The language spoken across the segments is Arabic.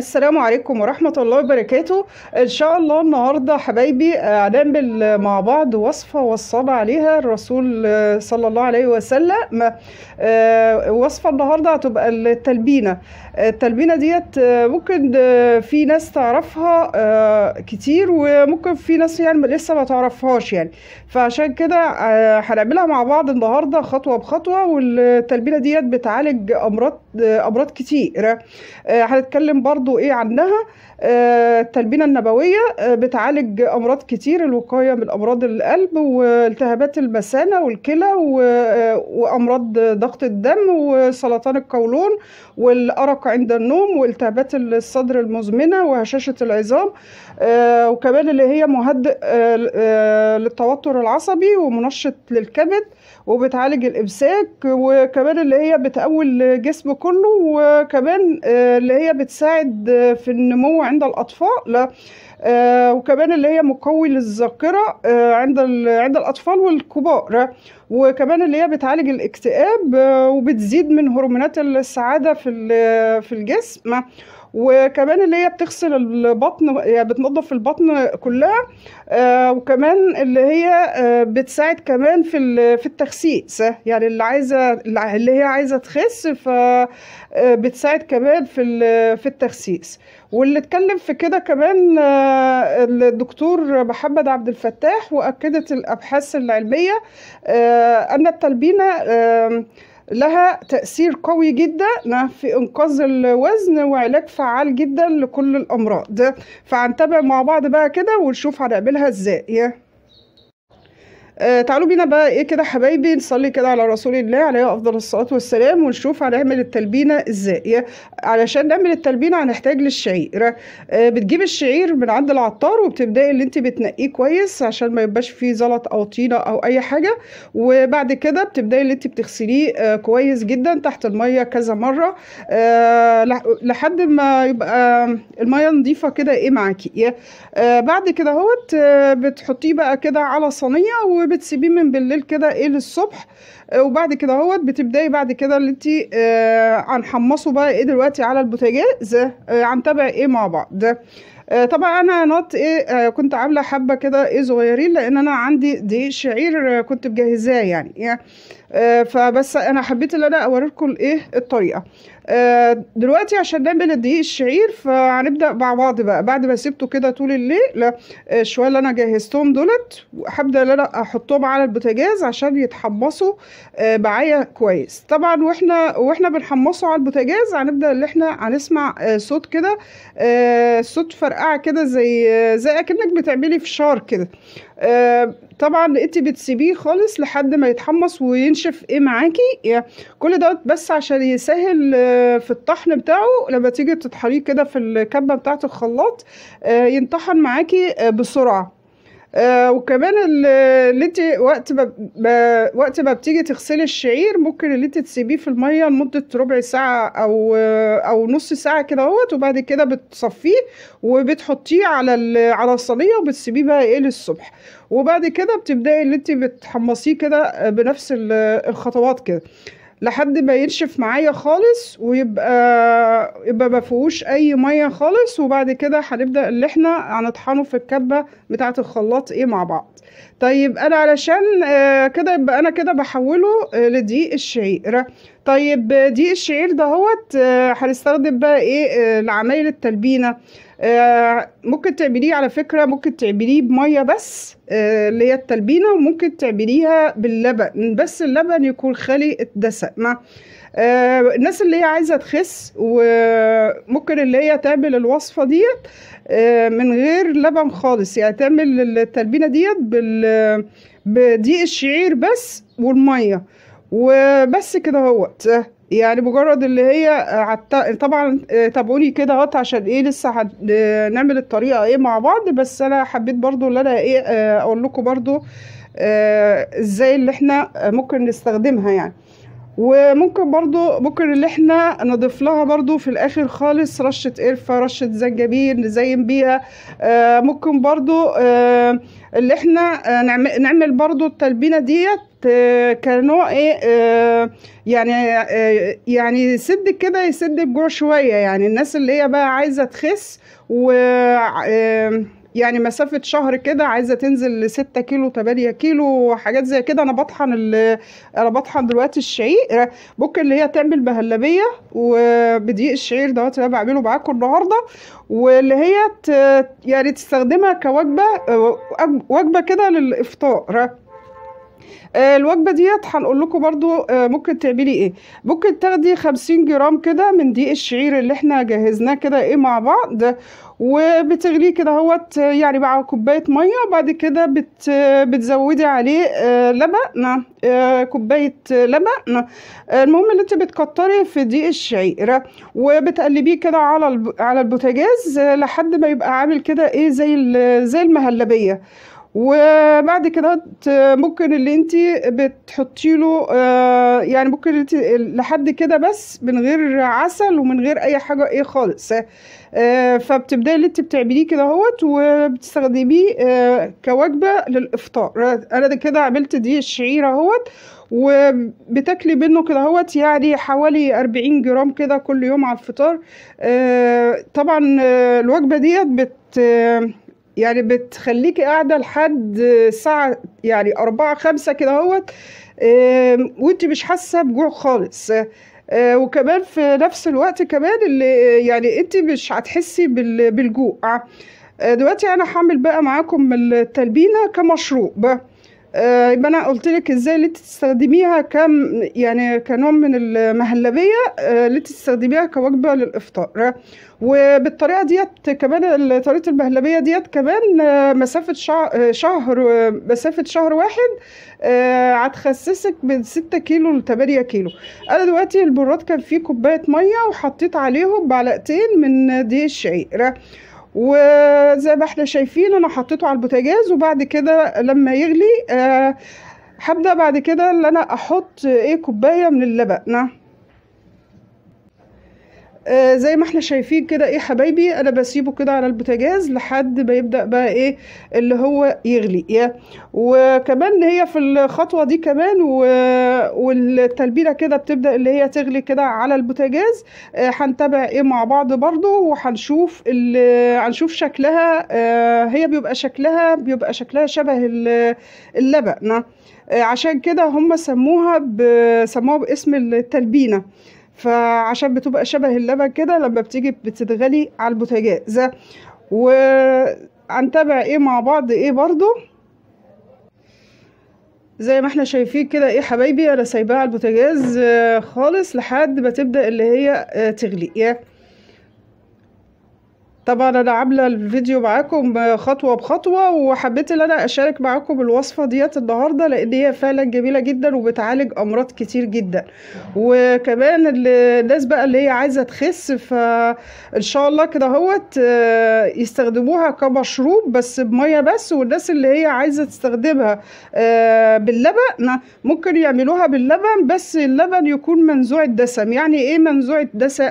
السلام عليكم ورحمة الله وبركاته إن شاء الله النهاردة حبايبي هنعمل مع بعض وصفة وصل عليها الرسول صلى الله عليه وسلم آه، وصفة النهاردة هتبقى التلبينة التلبينة ديت آه، ممكن آه، في ناس تعرفها كتير وممكن في ناس يعني لسه ما تعرفهاش يعني فعشان كده هنعملها مع بعض النهاردة خطوة بخطوة والتلبينة ديت بتعالج أمراض أمراض كتير هنتكلم برضو برضو ايه عنها آه، التلبينه النبويه آه، بتعالج امراض كتير الوقايه من امراض القلب والتهابات المثانه والكلى آه، وامراض ضغط الدم وسرطان القولون والارق عند النوم والتهابات الصدر المزمنه وهشاشه العظام وكمان اللي هي مهدئ للتوتر العصبي ومنشط للكبد وبتعالج الامساك وكمان اللي هي بتقوي الجسم كله وكمان آه، اللي هي بتساعد في النمو عند الاطفال آه، وكمان اللي هي مقوي للذاكره آه، عند عند الاطفال والكبار وكمان اللي هي بتعالج الاكتئاب وبتزيد من هرمونات السعاده في في الجسم وكمان اللي هي بتغسل البطن يعني بتنظف البطن كلها آه وكمان اللي هي آه بتساعد كمان في في التخسيس يعني اللي عايزه اللي هي عايزه تخس فبتساعد آه، كمان في في التخسيس واللي اتكلم في كده كمان آه، الدكتور محمد عبد الفتاح واكدت الابحاث العلميه آه، ان التلبينه لها تأثير قوي جدا في إنقاذ الوزن وعلاج فعال جدا لكل الأمراض فهنتابع مع بعض بقى كده ونشوف هنقابلها إزاي آه تعالوا بينا بقى ايه كده حبايبي نصلي كده على رسول الله عليه افضل الصلاه والسلام ونشوف هنعمل التلبينه ازاي علشان نعمل التلبينه هنحتاج للشعير آه بتجيب الشعير من عند العطار وبتبداي اللي انت بتنقيه كويس عشان ما يبقاش فيه زلط او طينه او اي حاجه وبعد كده بتبداي اللي انت بتغسليه آه كويس جدا تحت الميه كذا مره آه لحد ما يبقى الميه نظيفه كده ايه معاكي آه بعد كده اهوت آه، بتحطيه بقى كده على صينيه بتسيبيه من بالليل كده ايه للصبح آه، وبعد كده اهوت بتبداي بعد كده اللي انت آه، هنحمصه بقى ايه دلوقتي على البوتاجاز آه، هنتابع ايه مع بعض آه طبعا انا نط ايه آه كنت عامله حبه كده ايه صغيرين لان انا عندي دقيق شعير كنت مجهزاه يعني, يعني فبس انا حبيت ان انا اوريكم ايه الطريقه آه، دلوقتي عشان نعمل الدقيق الشعير فهنبدا مع بعض بقى بعد ما سبته كده طول الليل الشويه آه، اللي انا جهزتهم دولت هبدا ان انا احطهم على البوتاجاز عشان يتحمصوا آه، معايا كويس طبعا واحنا واحنا بنحمصه على البوتاجاز هنبدا ان احنا هنسمع صوت كده صوت فرقعه كده زي زي اكنك بتعملي فشار كده آه، طبعا انت بتسيبيه خالص لحد ما يتحمص وينشف ايه معاكي كل دوت بس عشان يسهل آه، في الطحن بتاعه لما تيجي تطحنيه كده في الكبه بتاعه الخلاط آه، ينطحن معاكي بسرعه آه وكمان اللي انت وقت ما وقت ما بتيجي تغسلي الشعير ممكن اللي انت تسيبيه في الميه لمده ربع ساعه او او نص ساعه كده اهوت وبعد كده بتصفيه وبتحطيه على على الصينيه وبتسيبيه بقى ايه للصبح وبعد كده بتبداي اللي انت بتحمصيه كده آه، بنفس الخطوات كده لحد ما ينشف معايا خالص ويبقى يبقى ما فيهوش اي ميه خالص وبعد كده هنبدا اللي احنا هنطحنه في الكبه بتاعه الخلاط ايه مع بعض طيب انا علشان آه، كده يبقى انا كده بحوله آه، لدقيق الشعيره طيب دي الشعير دهوت آه، هنستخدم بقى ايه آه، لعمايل التلبينه آه، ممكن تعمليه على فكره ممكن تعمليه بميه بس اللي هي التلبينه وممكن تعمليها باللبن بس اللبن يكون خالي الدسق مع الناس اللي هي عايزه تخس وممكن اللي هي تعمل الوصفه ديت من غير لبن خالص يعني تعمل التلبينه ديت بال بدقيق الشعير بس والميه وبس كده اهوت يعني مجرد اللي هي عت... طبعا تابعوني كده اهوت عشان ايه لسه هنعمل نعمل الطريقه ايه مع بعض بس انا حبيت برضو ان انا ايه آه، اقول لكم برضو آه، ازاي اللي احنا ممكن نستخدمها يعني وممكن برضو ممكن اللي احنا نضيف لها برضو في الاخر خالص رشة قرفة رشة زنجبيل نزين بيها آه ممكن برضو آه اللي احنا آه، نعمل, نعمل برضو التلبينة ديت آه، كنوع ايه آه، يعني يعني سد كده يسد الجوع شويه يعني الناس اللي هي بقى عايزه تخس و يعني مسافة شهر كده عايزة تنزل لستة كيلو تمانية كيلو حاجات زي كده أنا بطحن أنا بطحن دلوقتي الشعير ممكن اللي هي تعمل مهلبية وبدقيق الشعير دوت اللي أنا بعمله معاكم النهاردة واللي هي يعني تستخدمها كوجبة وجبة كده للإفطار آه، الوجبه ديت هنقول لكم برضو آه، ممكن تعملي ايه ممكن تاخدي خمسين جرام كده من دقيق الشعير اللي احنا جهزناه كده ايه مع بعض وبتغليه كده هوت آه، يعني مع كوبايه ميه وبعد كده بت بتزودي عليه لبن كوبايه لبن المهم ان انت بتكتري في دقيق الشعير وبتقلبيه كده على على البوتاجاز لحد ما يبقى عامل كده ايه زي زي المهلبيه وبعد كده ممكن اللي انت بتحطي له آه، يعني ممكن لحد كده بس من غير عسل ومن غير اي حاجه ايه خالص آه، فبتبداي اللي انت بتعمليه كده اهوت وبتستخدميه آه، كوجبه للافطار انا كده عملت دي الشعيره اهوت وبتاكلي منه كده اهوت يعني حوالي 40 جرام كده كل يوم على الفطار طبعا الوجبه ديت بت يعني بتخليكي قاعدة لحد ساعه يعني أربعة خمسة كده اهوت وانت مش حاسة بجوع خالص آه، وكمان في نفس الوقت كمان اللي يعني انت مش هتحسي بالجوع آه، دلوقتي انا هعمل بقى معاكم التلبينة كمشروب آه، يبقى انا قلت لك ازاي اللي تستخدميها كم يعني كنوع من المهلبيه آه، اللي تستخدميها كوجبه للافطار وبالطريقه ديت كمان طريقه المهلبيه ديت كمان آه، مسافه شهر, شهر مسافه شهر واحد هتخسسك من 6 كيلو ل 8 كيلو انا دلوقتي البراد كان فيه كوبايه ميه وحطيت عليهم معلقتين من دي الشعير إيه. وزي ما احنا شايفين انا حطيته على البوتاجاز وبعد كده لما يغلي آه، هبدا بعد كده ان انا احط ايه كوبايه من اللبن نعم. آه، زي ما احنا شايفين كده ايه حبايبي انا بسيبه كده على البوتاجاز لحد ما يبدا بقى ايه اللي هو يغلي يا وكمان هي في الخطوه دي كمان و... كده بتبدا اللي هي تغلي كده على البوتاجاز آه، هنتابع ايه مع بعض برضو وهنشوف هنشوف شكلها آه، هي بيبقى شكلها بيبقى شكلها شبه اللبن عشان كده هم سموها سموها باسم التلبينه فعشان بتبقى شبه اللبن كده لما بتيجي بتتغلي على البوتاجاز وهنتابع ايه مع بعض ايه برضو زي ما احنا شايفين كده ايه حبايبي انا سايباها على البوتاجاز آه، خالص لحد ما تبدا اللي هي آه، تغلي طبعا انا عامله الفيديو معاكم خطوه بخطوه وحبيت ان انا اشارك معاكم الوصفه ديت النهارده لان هي فعلا جميله جدا وبتعالج امراض كتير جدا وكمان الناس بقى اللي هي عايزه تخس فان شاء الله كده اهوت آه، يستخدموها كمشروب بس بميه بس والناس اللي هي عايزه تستخدمها آه، باللبن ممكن يعملوها باللبن بس اللبن يكون منزوع الدسم يعني ايه منزوع الدسم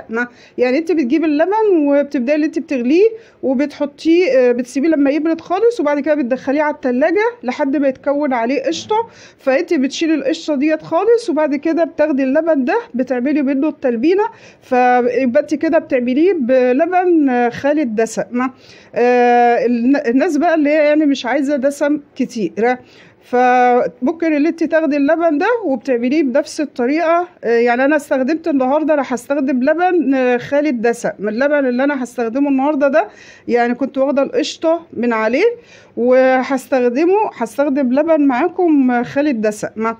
يعني انت بتجيب اللبن وبتبداي اللي انت بتغلي بتغليه وبتحطيه آه، بتسيبيه لما يبرد خالص وبعد كده بتدخليه على التلاجة لحد ما يتكون عليه قشطة فانت بتشيلي القشطة ديت خالص وبعد كده بتاخدي اللبن ده بتعملي منه التلبينة فيبقى انت كده بتعمليه بلبن خالي الدسم آه, آه، الناس بقى اللي هي يعني مش عايزة دسم كتير فممكن اللي انت تاخدي اللبن ده وبتعمليه بنفس الطريقه آه، يعني انا استخدمت النهارده انا هستخدم لبن آه، خالي الدسم من اللبن اللي انا هستخدمه النهارده ده يعني كنت واخده القشطه من عليه وهستخدمه هستخدم لبن معاكم آه، خالي الدسم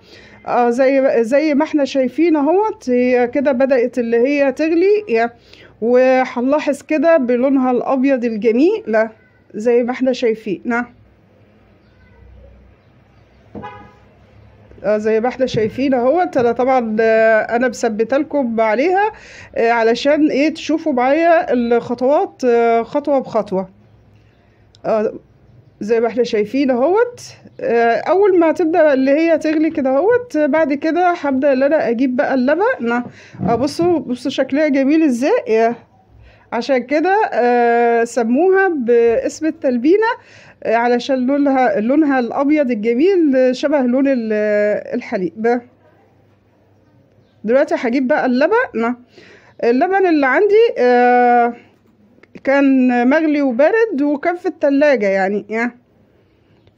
زي زي ما احنا شايفين اهوت هي كده بدات اللي هي تغلي وهنلاحظ كده بلونها الابيض الجميل زي ما احنا شايفين نعم آه، زي ما احنا شايفين اهوت انا طبعا آه، انا مثبته لكم عليها آه، علشان ايه تشوفوا معايا الخطوات خطوه بخطوه زي ما احنا شايفين اهوت اول ما تبدا اللي هي تغلي كده اهوت بعد كده هبدا ان انا اجيب بقى اللبن بصوا بصوا شكلها جميل ازاي عشان كده آه، سموها باسم التلبينة آه، علشان لونها لونها الأبيض الجميل شبه لون آه، الحليب دلوقتي هجيب بقى اللبن نعم. اللبن اللي عندي كان مغلي وبارد وكان في التلاجة يعني, يعني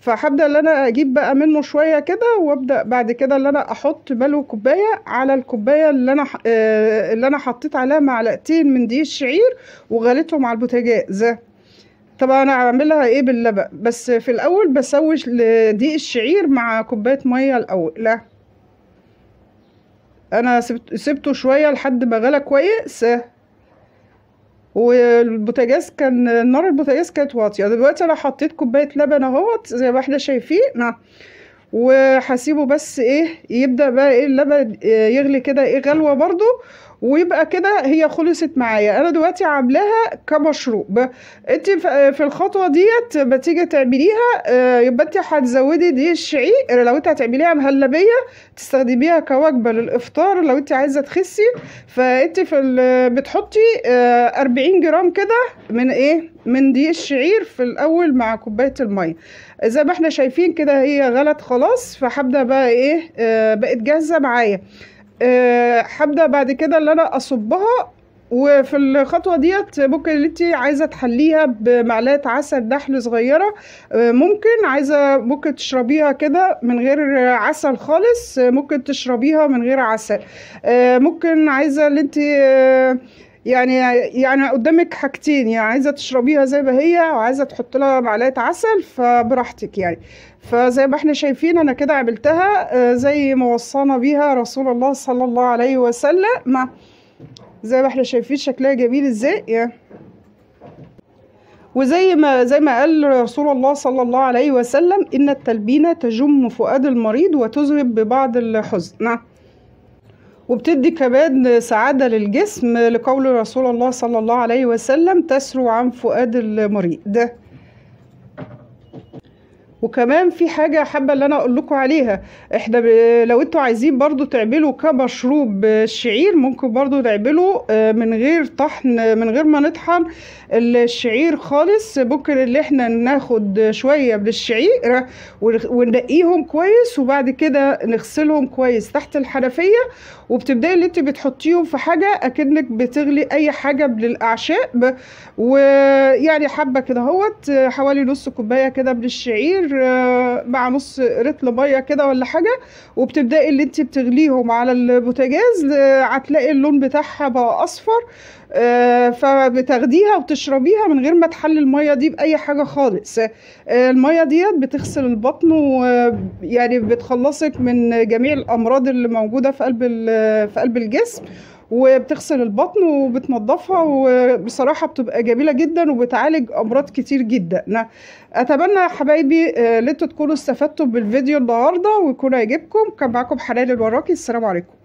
فهبدا ان انا اجيب بقى منه شويه كده وابدا بعد كده ان انا احط بلو كوبايه على الكوبايه اللي انا آه، اللي انا حطيت عليها معلقتين من دي الشعير وغليتهم على البوتاجاز طبعا انا هعملها ايه باللبن بس في الاول بسوي دقيق الشعير مع كوبايه ميه الاول لا انا سبت سبته شويه لحد ما غلى كويس والبوتاجاز كان نار البوتاجاز كانت واطيه دلوقتي انا حطيت كوبايه لبن اهوت زي ما احنا شايفين نعم. وهسيبه بس ايه يبدا بقى ايه اللبن آه، يغلي كده ايه غلوه برده ويبقى كده هي خلصت معايا انا دلوقتي عاملاها كمشروع انت في الخطوه ديت بتيجي تيجي تعمليها آه، يبقى انت هتزودي دي الشعير لو انت هتعمليها مهلبيه تستخدميها كوجبه للافطار لو انت عايزه تخسي فانت في بتحطي 40 آه، جرام كده من ايه من دي الشعير في الاول مع كوبايه الميه زي ما احنا شايفين كده هي غلت خلاص فهبدا بقى ايه آه، بقت جاهزه معايا آه، هبدا بعد كده ان انا اصبها وفي الخطوه ديت ممكن اللي انت عايزه تحليها بمعلقه عسل نحل صغيره آه، ممكن عايزه ممكن تشربيها كده من غير عسل خالص آه، ممكن تشربيها من غير عسل ممكن عايزه اللي انت يعني يعني قدامك حاجتين يعني عايزه تشربيها زي ما هي وعايزه تحط لها معلقه عسل فبراحتك يعني فزي ما احنا شايفين انا كده عملتها آه، زي ما وصانا بيها رسول الله صلى الله عليه وسلم زي ما احنا شايفين شكلها جميل ازاي يعني وزي ما زي ما قال رسول الله صلى الله عليه وسلم ان التلبينه تجم فؤاد المريض وتذهب ببعض الحزن نعم وبتدي كمان سعادة للجسم لقول رسول الله صلى الله عليه وسلم تسرو عن فؤاد المريض وكمان في حاجة حابة اللي أنا أقول لكم عليها إحنا ب... لو أنتوا عايزين برضو تعملوا كمشروب الشعير ممكن برضو تعملوا آه، من غير طحن من غير ما نطحن الشعير خالص ممكن اللي إحنا ناخد شوية من الشعير ونقيهم كويس وبعد كده نغسلهم كويس تحت الحنفية وبتبدأي اللي أنت بتحطيهم في حاجة أكنك بتغلي أي حاجة من الأعشاب ويعني حبة كده هوت آه، حوالي نص كوباية كده من الشعير آه، مع نص رطل ميه كده ولا حاجه وبتبداي اللي انت بتغليهم على البوتاجاز آه، هتلاقي اللون بتاعها بقى اصفر آه، فبتاخديها وتشربيها من غير ما تحلي الميه دي باي حاجه خالص الميه ديت بتغسل البطن ويعني بتخلصك من جميع الامراض اللي موجوده في قلب في قلب الجسم وبتغسل البطن وبتنظفها وبصراحه بتبقى جميله جدا وبتعالج امراض كتير جدا اتمنى يا حبايبي ان آه، انتوا تكونوا استفدتوا بالفيديو النهارده ويكون عجبكم كان معاكم حنان الوراكي السلام عليكم